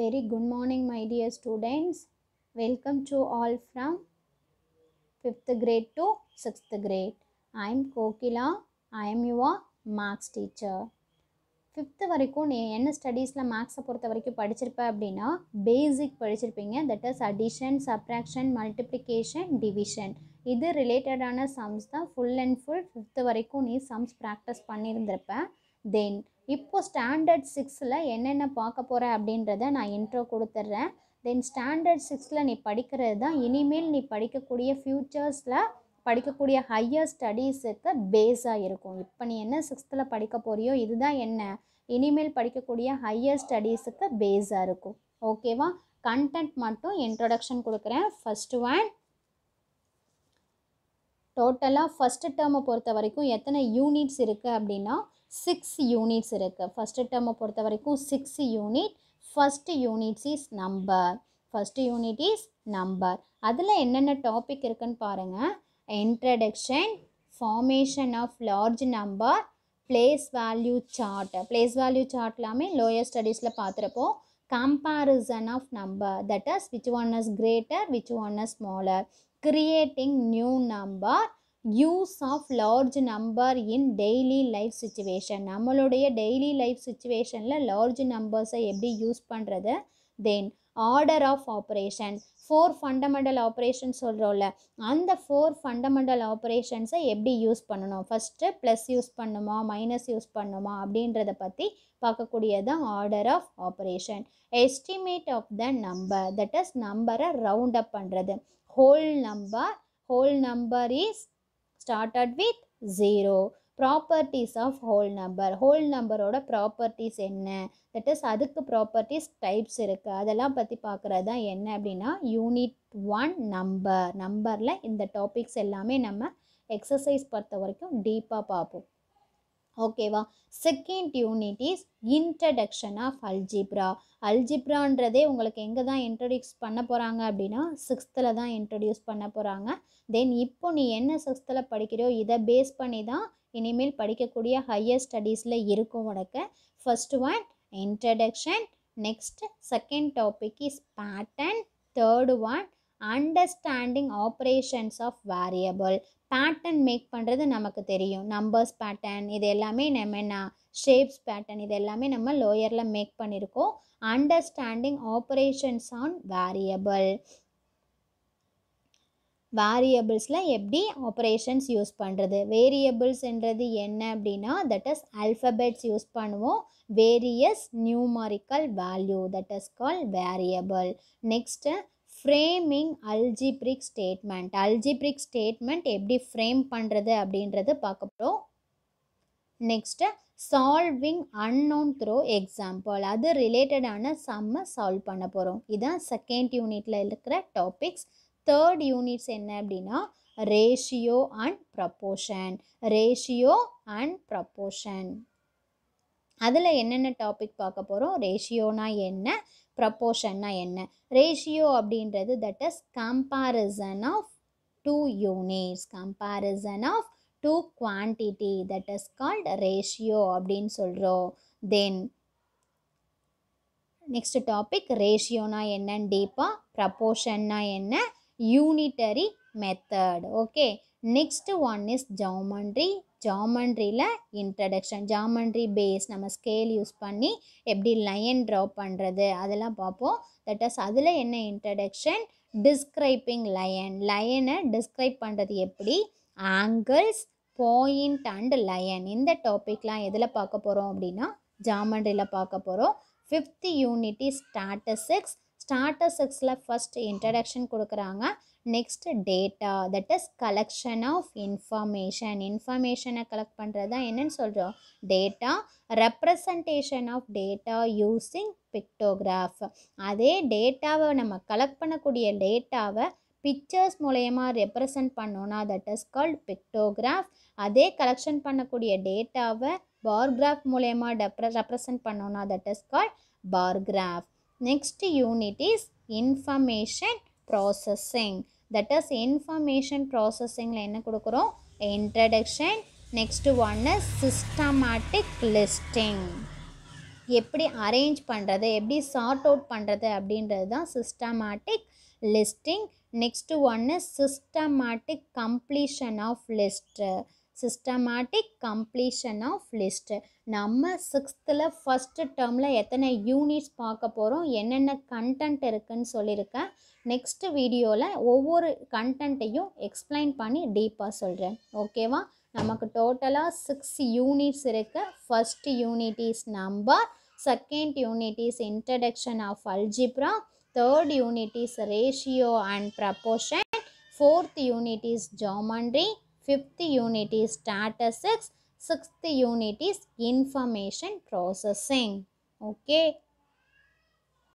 very good morning my dear students welcome to all from fifth grade to sixth grade I am Kokila I am your maths teacher fifth வரைக்கும் நீ என்ன ஸ்டடீஸில் மேக்ஸை பொறுத்த வரைக்கும் படிச்சிருப்ப அப்படின்னா basic படிச்சிருப்பீங்க that is addition subtraction multiplication division இது ரிலேட்டடான சம்ஸ் தான் ஃபுல் அண்ட் ஃபுல் ஃபிஃப்த்து வரைக்கும் நீ சம்ஸ் ப்ராக்டிஸ் பண்ணியிருந்திருப்பேன் தென் இப்போது ஸ்டாண்டர்ட் சிக்ஸில் என்னென்ன பார்க்க போகிற அப்படின்றத நான் இன்ட்ரோ கொடுத்துட்றேன் தென் ஸ்டாண்டர்ட் சிக்ஸில் நீ படிக்கிறது தான் இனிமேல் நீ படிக்கக்கூடிய ஃப்யூச்சர்ஸில் படிக்கக்கூடிய ஹையர் ஸ்டடீஸுக்கு பேஸாக இருக்கும் இப்போ நீ என்ன சிக்ஸ்த்தில் படிக்க போறியோ இதுதான் என்ன இனிமேல் படிக்கக்கூடிய ஹையர் ஸ்டடீஸுக்கு பேஸாக இருக்கும் ஓகேவா கண்டென்ட் மட்டும் இன்ட்ரொடக்ஷன் கொடுக்குறேன் ஃபஸ்ட்டு ஒன் டோட்டலாக ஃபஸ்ட்டு டேர்மை பொறுத்த வரைக்கும் எத்தனை யூனிட்ஸ் இருக்குது அப்படின்னா சிக்ஸ் யூனிட்ஸ் இருக்குது ஃபஸ்ட்டு டேர்மை பொறுத்த வரைக்கும் six unit first units is number first unit is number அதில் என்னென்ன டாபிக் இருக்குன்னு பாருங்கள் introduction formation of large number place value chart place value சார்ட்லாமே லோயர் ஸ்டடீஸில் பார்த்துருப்போம் comparison of number that is which one is greater which one is smaller creating new number use of large number in daily life situation நம்மளுடைய daily life சுச்சுவேஷனில் large நம்பர்ஸை எப்படி use பண்ணுறது then order of operation four fundamental operation சொல்கிறோம்ல அந்த four fundamental ஆப்ரேஷன்ஸை எப்படி use பண்ணணும் ஃபஸ்ட்டு ப்ளஸ் யூஸ் பண்ணுமா மைனஸ் யூஸ் பண்ணுமா அப்படின்றத பற்றி பார்க்கக்கூடியது order of operation estimate of the number that is நம்பரை ரவுண்ட் அப் பண்ணுறது whole number whole number is started with zero properties of whole number whole நம்பரோட ப்ராப்பர்ட்டிஸ் என்ன தட் இஸ் அதுக்கு ப்ராப்பர்ட்டிஸ் டைப்ஸ் இருக்குது அதெல்லாம் பற்றி பார்க்குறது தான் என்ன அப்படின்னா யூனிட் ஒன் நம்பர் நம்பரில் இந்த டாபிக்ஸ் எல்லாமே நம்ம எக்ஸசைஸ் பொறுத்த வரைக்கும் டீப்பாக பார்ப்போம் ஓகேவா second unit is introduction of algebra அல்ஜிப்ரான்றதே உங்களுக்கு எங்கே தான் இன்ட்ரடியூஸ் பண்ண போகிறாங்க அப்படின்னா சிக்ஸ்த்தில் தான் இன்ட்ரடியூஸ் பண்ண போகிறாங்க தென் இப்போ நீ என்ன சிக்ஸ்த்தில் படிக்கிறியோ இதை பேஸ் பண்ணி தான் இனிமேல் படிக்கக்கூடிய ஹையர் ஸ்டடீஸில் இருக்கும் உனக்கு first one introduction next second topic is pattern third one understanding operations of variable pattern make பண்ணுறது நமக்கு தெரியும் நம்பர்ஸ் பேட்டர்ன் இது எல்லாமே நம்ம என்ன ஷேப்ஸ் பேட்டர்ன் இது எல்லாமே நம்ம லோயரில் மேக் பண்ணியிருக்கோம் அண்டர்ஸ்டாண்டிங் ஆப்ரேஷன்ஸ் ஆன் வேரியபிள் வேரியபிள்ஸில் எப்படி ஆப்ரேஷன்ஸ் யூஸ் பண்ணுறது வேரியபிள்ஸ்ன்றது என்ன அப்படின்னா தட் இஸ் அல்ஃபபெட்ஸ் யூஸ் பண்ணுவோம் various numerical value that is call variable next framing algebraic statement algebraic statement எப்படி ஃப்ரேம் பண்ணுறது அப்படின்றது பார்க்க போகிறோம் next solving unknown through example அது ரிலேட்டடான சம்மை சால்வ் பண்ண போகிறோம் இதுதான் செகண்ட் யூனிட்டில் இருக்கிற டாபிக்ஸ் தேர்ட் யூனிட்ஸ் என்ன அப்படின்னா ratio and proportion ratio and proportion அதில் என்னென்ன டாபிக் பார்க்க போகிறோம் ரேஷியோனா என்ன ப்ரப்போஷன்னா என்ன ரேஷியோ அப்படின்றது that is comparison of two units comparison of two quantity that is called ratio அப்படின்னு சொல்கிறோம் தென் நெக்ஸ்ட் டாபிக் ரேஷியோனா என்னன்னு டீப்பாக ப்ரப்போஷன்னா என்ன unitary method okay next one is geometry ஜாமண்ட்ரியில் இன்ட்ரடக்ஷன் ஜாமண்ட்ரி பேஸ் நம்ம ஸ்கேல் யூஸ் பண்ணி எப்படி லைன் ட்ரா பண்ணுறது அதெல்லாம் பார்ப்போம் தட் அஸ் அதில் என்ன இன்ட்ரடக்ஷன் டிஸ்கிரைப்பிங் லயன் லயனை டிஸ்கிரைப் பண்ணுறது எப்படி ஆங்கிள்ஸ் பாயிண்ட் அண்ட் லயன் இந்த டாப்பிக்லாம் எதில் பார்க்க போகிறோம் அப்படின்னா ஜாமண்ட்ரியில் பார்க்க போகிறோம் ஃபிஃப்த் யூனிட்டி ஸ்டாட்டஸிக்ஸ் ஸ்டாட்டஸிக்ஸில் ஃபஸ்ட்டு இன்ட்ரடக்ஷன் கொடுக்குறாங்க next data that is collection of information இன்ஃபர்மேஷனை கலெக்ட் பண்ணுறது தான் என்னென்னு சொல்கிறோம் data representation of data using pictograph அதே டேட்டாவை நம்ம கலெக்ட் பண்ணக்கூடிய டேட்டாவை பிக்சர்ஸ் மூலயமா ரெப்ரசன்ட் பண்ணோன்னா தட் இஸ் கால்ட் பிக்டோகிராஃப் அதே கலெக்ஷன் பண்ணக்கூடிய டேட்டாவை பார்கிராஃப் மூலயமா டெப்ர ரெப்ரசன்ட் பண்ணோன்னா that is called bar graph next unit is information processing that is information ப்ராசஸிங்கில் என்ன கொடுக்குறோம் introduction next one is systematic listing எப்படி அரேஞ்ச் பண்ணுறது எப்படி சார்ட் அவுட் பண்ணுறது அப்படின்றது தான் சிஸ்டமேட்டிக் லிஸ்டிங் நெக்ஸ்ட்டு ஒன்று systematic completion of list systematic completion of list நம்ம சிக்ஸ்த்தில் ஃபஸ்ட்டு டேர்மில் எத்தனை யூனிட்ஸ் பார்க்க போகிறோம் என்னென்ன கண்டென்ட் இருக்குதுன்னு சொல்லியிருக்கேன் நெக்ஸ்ட் வீடியோவில் ஒவ்வொரு கண்டென்ட்டையும் எக்ஸ்பிளைன் பண்ணி டீப்பாக சொல்கிறேன் ஓகேவா நமக்கு டோட்டலாக சிக்ஸ் யூனிட்ஸ் இருக்குது first unit is number second unit is introduction of algebra third unit is ratio and proportion fourth unit is geometry fifth unit is statistics sixth unit is information processing okay